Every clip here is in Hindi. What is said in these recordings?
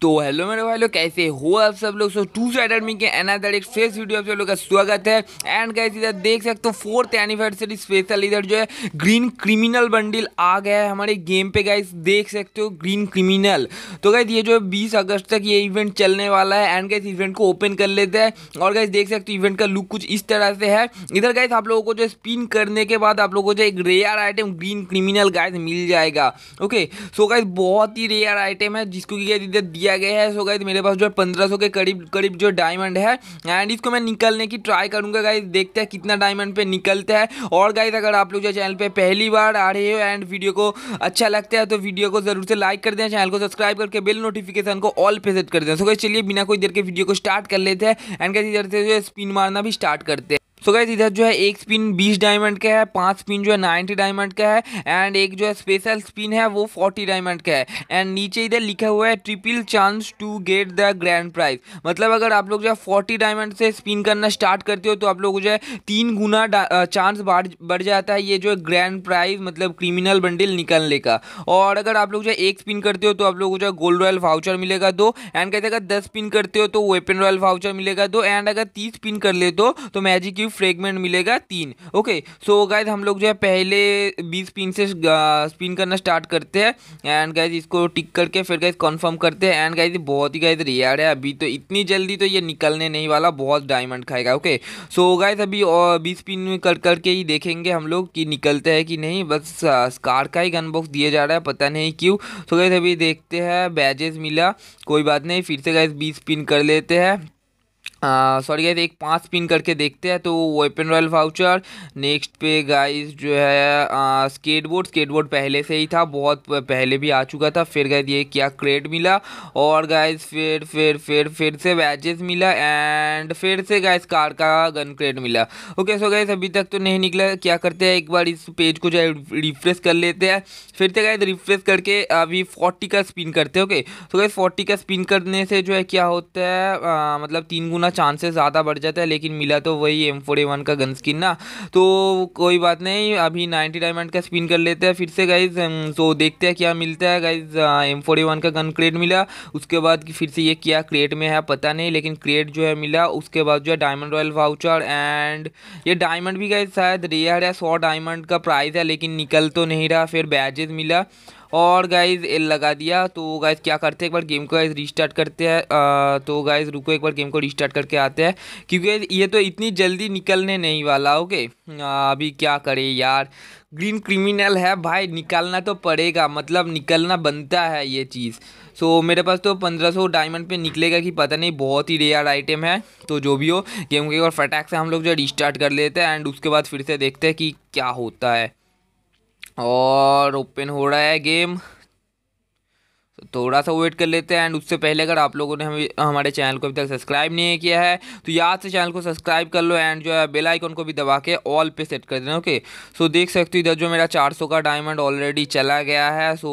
तो हेलो मेरे भाई लोग कैसे हो आप सब लोग सो टू साइड आर्मी के अनादर एक फेस वीडियो आप सब लोग का स्वागत है एंड कैसे इधर देख सकते हो फोर्थ एनिवर्सरी स्पेशल इधर जो है ग्रीन क्रिमिनल बंडल आ गया है हमारे गेम पे गाइस देख सकते हो ग्रीन क्रिमिनल तो गाइस ये जो है बीस अगस्त तक ये इवेंट चलने वाला है एंड गाइस इवेंट को ओपन कर लेते हैं और गाइस देख सकते हो इवेंट का लुक कुछ इस तरह से है इधर गाइस आप लोगों को जो स्पिन करने के बाद आप लोगों को जो एक rare item green criminal guys मिल जाएगा ओके सो गाइस बहुत ही रेयर आइटम है जिसको कि इधर किया गया है सो गाइज मेरे पास जो है पंद्रह के करीब करीब जो डायमंड है एंड इसको मैं निकलने की ट्राई करूंगा गाइज देखते हैं कितना डायमंड पे निकलते हैं और गाइज अगर आप लोग जो चैनल पे पहली बार आ रहे हो एंड वीडियो को अच्छा लगता है तो वीडियो को जरूर से लाइक कर दें चैनल को सब्सक्राइब करके बिल नोटिफिकेशन को ऑल पे सेट कर दें सो गाइज चलिए बिना कोई देर के वीडियो को स्टार्ट कर लेते हैं एंड कैसे इधर से जो स्पिन मारना भी स्टार्ट करते हैं सो गाइज इधर जो है एक स्पिन बीस डायमंड का है पांच स्पिन जो है नाइन्टी डायमंड का है एंड एक जो है स्पेशल स्पिन है वो फोर्टी डायमंड का है एंड नीचे इधर लिखा हुआ है triple chance to get the grand prize मतलब अगर आप लोग जो है फोर्टी डायमंड से स्पिन करना स्टार्ट करते हो तो आप लोग को जो है तीन गुना चांस बढ़ जाता है ये जो है ग्रैंड प्राइज मतलब क्रिमिनल बंडल निकलने का और अगर आप लोग जो है एक स्पिन करते हो तो आप लोग को जो है गोल्ड रॉयल वाउचर मिलेगा दो एंड कहते अगर दस स्पिन करते हो तो वेपन रॉयल वाउचर मिलेगा दो एंड अगर तीस स्पिन कर ले तो मैजिक पॉजिटिव फ्रेगमेंट मिलेगा तीन ओके सो गाइज हम लोग जो है पहले बीस पिन से स्पिन करना स्टार्ट करते हैं एंड गाइज इसको टिक करके फिर गाइज कन्फर्म करते हैं एंड गाइज बहुत ही गाइज रेयर है अभी तो इतनी जल्दी तो ये निकलने नहीं वाला बहुत डायमंड खाएगा ओके सो गाइज अभी बीस पिन कर करके ही देखेंगे हम लोग कि निकलते हैं कि नहीं बस स्कार का ही गनबॉक्स दिया जा रहा है पता नहीं क्यों सो गाइज अभी देखते हैं बैजेस मिला कोई बात नहीं फिर से गाइज बीस पिन कर लेते हैं सॉरी गाइज एक पांच पिन करके देखते हैं तो वेपन रॉयल वाउचर नेक्स्ट पे गाइज जो है स्केट बोर्ड स्केट बोर्ड पहले से ही था बहुत पहले भी आ चुका था फिर गाइज ये क्या क्रेड मिला और गाइज फिर फिर फिर फिर से वैजेस मिला एंड फिर से गाइज कार का गन क्रेड मिला ओके सो गाइज अभी तक तो नहीं निकला क्या करते हैं एक बार इस पेज को जो है रिफ्रेश कर लेते हैं फिर से गाइज रिफ्रेश करके अभी फोर्टी का स्पिन करते हैं ओके सो गाइज फोर्टी का स्पिन करने से जो है क्या होता है मतलब तीन गुना ना चांसेस ज़्यादा बढ़ जाता है लेकिन मिला तो वही एम फोर वन का गन स्किन ना तो कोई बात नहीं अभी नाइन्टी डायमंड का स्पिन कर लेते हैं फिर से गाइज तो देखते हैं क्या मिलता है गाइज एम फोर वन का गन क्रेट मिला उसके बाद फिर से ये क्या क्रिएट में है पता नहीं लेकिन क्रिएट जो है मिला उसके बाद जो है डायमंड रॉयल वाउचर एंड ये डायमंड भी गाइज शायद रेयर है सौ डायमंड का प्राइस है लेकिन निकल तो नहीं रहा फिर बैजेज मिला और गाइज एल लगा दिया तो गाइज क्या करते हैं एक बार गेम को गाइज रिस्टार्ट करते हैं तो गाइज रुको एक बार गेम को रिस्टार्ट करके आते हैं क्योंकि ये तो इतनी जल्दी निकलने नहीं वाला ओके अभी क्या करें यार ग्रीन क्रिमिनल है भाई निकालना तो पड़ेगा मतलब निकलना बनता है ये चीज़ सो so, मेरे पास तो 1500 डायमंड पे निकलेगा कि पता नहीं बहुत ही रेयर आइटम है तो जो भी हो गेम के और फटाक से हम लोग जो रिस्टार्ट कर लेते हैं एंड उसके बाद फिर से देखते हैं कि क्या होता है और ओपन हो रहा है गेम तो थोड़ा सा वेट कर लेते हैं एंड उससे पहले अगर आप लोगों ने हमें हमारे चैनल को अभी तक सब्सक्राइब नहीं किया है तो याद से चैनल को सब्सक्राइब कर लो एंड जो है बेल आइकन को भी दबा के ऑल पे सेट कर देना ओके सो देख सकते हो इधर जो मेरा 400 का डायमंड ऑलरेडी चला गया है सो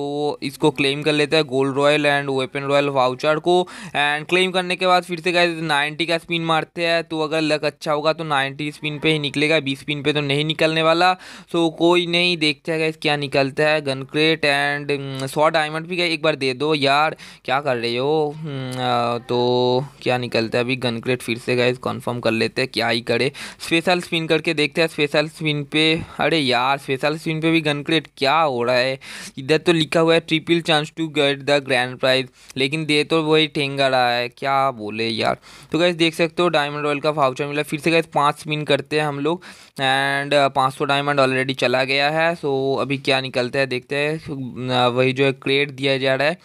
इसको क्लेम कर लेते हैं gold royal and weapon royal voucher को एंड क्लेम करने के बाद फिर से गए नाइन्टी का स्पिन मारते हैं तो अगर लक अच्छा होगा तो नाइन्टी स्पिन पर ही निकलेगा बीस स्पिन पर तो नहीं निकलने वाला सो कोई नहीं देखते हैं क्या निकलता है गनक्रेट एंड mm, सौ डायमंड भी गए एक बार दे दो यार क्या कर रहे हो हम्म, तो क्या निकलता है अभी गनक्रेट फिर से गए कंफर्म कर लेते हैं क्या ही करे स्पेशल स्पिन करके देखते हैं स्पेशल स्पिन पे अरे यार स्पेशल स्पिन पे भी गनक्रेट क्या हो रहा है इधर तो लिखा हुआ है triple chance to get the grand prize लेकिन दे तो वही ठेंगा रहा है क्या बोले यार तो गैस देख सकते हो डायमंड रॉयल का फाउचर मिला फिर से गैस पाँच स्पिन करते हैं हम लोग एंड पाँच सौ डायमंड ऑलरेडी चला गया है सो अभी क्या निकलता है देखते हैं वही जो है क्रेट दिया जा रहा है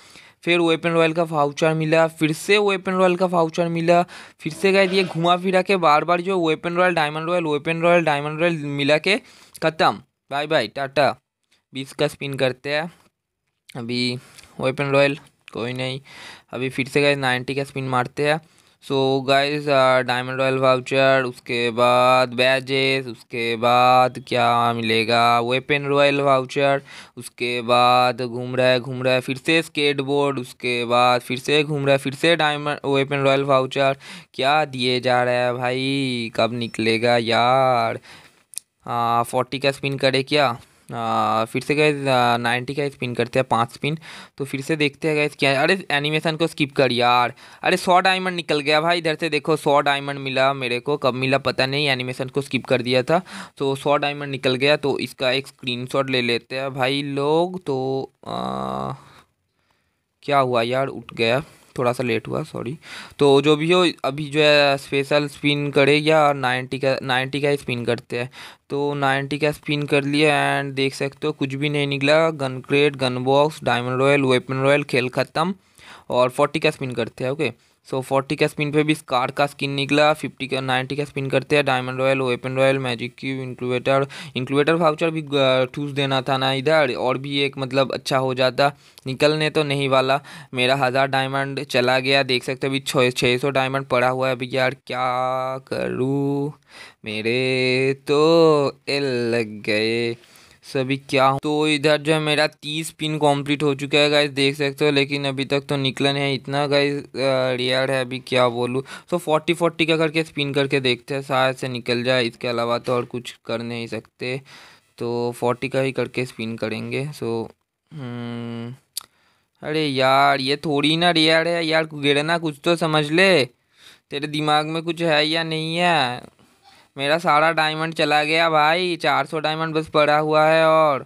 फिर वेपन रॉयल का फाउचर मिला फिर से वेपन रॉयल का फाउचर मिला फिर से गए ये घुमा फिरा के बार बार जो weapon royal diamond royal weapon royal diamond royal मिला के ख़त्म बाय बाय टाटा बीस का स्पिन करते हैं अभी वेपन रॉयल कोई नहीं अभी फिर से गए नाइन्टी का स्पिन मारते हैं so guys diamond royal voucher उसके बाद बैजेस उसके बाद क्या मिलेगा वेपन रॉयल वाउचर उसके बाद घूम रहा है घूम रहा है फिर से स्केटबोर्ड उसके बाद फिर से घूम रहा है फिर से डायमंड वेपन रॉयल वाउचर क्या दिए जा रहा है भाई कब निकलेगा यार फोर्टी हाँ, का स्पिन करे क्या फिर से गए नाइन्टी का स्पिन करते हैं पाँच स्पिन तो फिर से देखते हैं गए क्या अरे एनिमेशन को स्किप कर यार अरे सौ डायमंड निकल गया भाई इधर से देखो सौ डायमंड मिला मेरे को कब मिला पता नहीं एनिमेशन को स्किप कर दिया था तो सौ डायमंड निकल गया तो इसका एक स्क्रीन ले लेते हैं भाई लोग तो आ, क्या हुआ यार उठ गया थोड़ा सा लेट हुआ सॉरी तो जो भी हो अभी जो है स्पेशल स्पिन करे या नाइन्टी का नाइन्टी का स्पिन करते हैं तो नाइन्टी का स्पिन कर लिया एंड देख सकते हो कुछ भी नहीं निकला gun crate gun box diamond royal weapon royal खेल ख़त्म और फोर्टी का स्पिन करते हैं ओके सो फोर्टी का स्पिन पे भी कार्ड का स्किन निकला फिफ्टी का 90 का स्पिन करते हैं diamond royal weapon royal magic cube incubator incubator voucher भी ठूस uh, देना था ना इधर और भी एक मतलब अच्छा हो जाता निकलने तो नहीं वाला मेरा हज़ार डायमंड चला गया देख सकते अभी छः सौ डायमंड पड़ा हुआ है अभी यार क्या करूँ मेरे तो एल लग गए सभी क्या तो इधर जो है मेरा तीस पिन कंप्लीट हो चुका है गाइज देख सकते हो लेकिन अभी तक तो निकला नहीं है इतना गाइज रियर है अभी क्या बोलूँ तो फोर्टी फोर्टी का करके स्पिन करके देखते हैं शायद से निकल जाए इसके अलावा तो और कुछ कर नहीं सकते तो फोर्टी का ही करके स्पिन करेंगे सो हम्म, अरे यार ये थोड़ी ना रियर है यार गिरना कुछ तो समझ ले तेरे दिमाग में कुछ है या नहीं है मेरा सारा डायमंड चला गया भाई चार सौ डायमंड बस पड़ा हुआ है और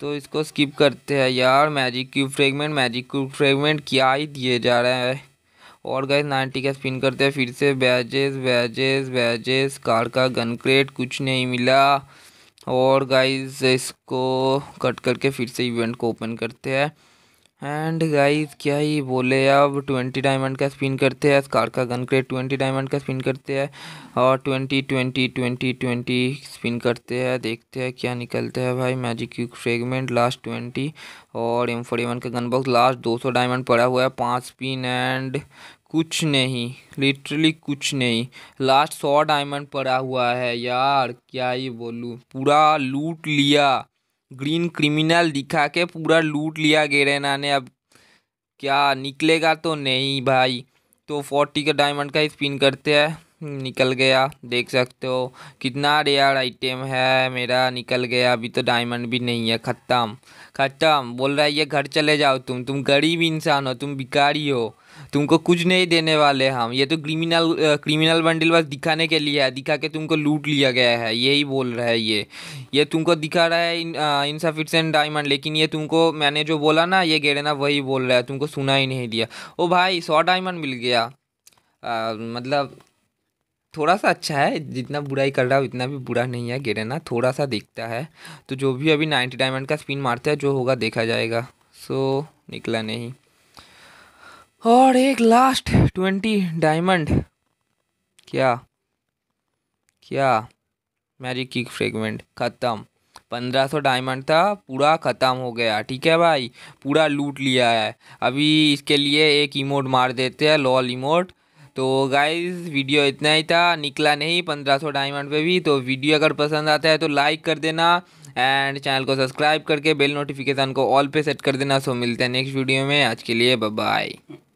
तो इसको स्किप करते हैं यार magic cube fragment magic cube fragment क्या ही दिए जा रहे हैं और गए नाइन्टी का स्पिन करते हैं फिर से बैजेस बैजेस बैजेस कार का गन क्रेट कुछ नहीं मिला और गाइज इसको कट करके फिर से इवेंट को ओपन करते हैं एंड गाइस क्या ही बोले अब ट्वेंटी डायमंड का स्पिन करते हैं स्कार का गन क्रेट ट्वेंटी डायमंड का स्पिन करते हैं और twenty twenty twenty twenty spin करते हैं देखते हैं क्या निकलते हैं भाई magic cube fragment last twenty और एम फोर का गन बॉक्स लास्ट दो सौ डायमंड पड़ा हुआ है पाँच स्पिन एंड कुछ नहीं लिटरली कुछ नहीं लास्ट सौ डायमंड पड़ा हुआ है यार क्या ही बोलूँ पूरा लूट लिया ग्रीन क्रिमिनल दिखा के पूरा लूट लिया गेरेना ने अब क्या निकलेगा तो नहीं भाई तो फोर्टी का डायमंड का स्पिन करते हैं निकल गया देख सकते हो कितना रेयर आइटम है मेरा निकल गया अभी तो डायमंड भी नहीं है ख़त्म ख़त्म बोल रहा है ये घर चले जाओ तुम तुम गरीब इंसान हो तुम बिकारी हो तुमको कुछ नहीं देने वाले हम ये तो क्रिमिनल क्रिमिनल बंडल बस दिखाने के लिए है दिखा के तुमको लूट लिया गया है यही बोल रहा है ये ये तुमको दिखा रहा है इनसफिशेंट डायमंड लेकिन ये तुमको मैंने जो बोला ना ये गेरेना वही बोल रहा है तुमको सुना ही नहीं दिया ओ भाई सौ डायमंड मिल गया आ, मतलब थोड़ा सा अच्छा है जितना बुराई कर रहा हो इतना भी बुरा नहीं है गेरेना थोड़ा सा दिखता है तो जो भी अभी नाइन्टी डायमंड का स्पिन मारता है जो होगा देखा जाएगा सो निकला नहीं और एक लास्ट ट्वेंटी डायमंड क्या क्या मैजिक किक फ्रेगमेंट ख़त्म पंद्रह सौ डायमंड था पूरा ख़त्म हो गया ठीक है भाई पूरा लूट लिया है अभी इसके लिए एक इमोट मार देते हैं लॉल इमोट तो गाइज वीडियो इतना ही था निकला नहीं पंद्रह सौ डायमंड पे भी तो वीडियो अगर पसंद आता है तो लाइक कर देना एंड चैनल को सब्सक्राइब करके बेल नोटिफिकेशन को ऑल पे सेट कर देना सो मिलते हैं नेक्स्ट वीडियो में आज के लिए बाय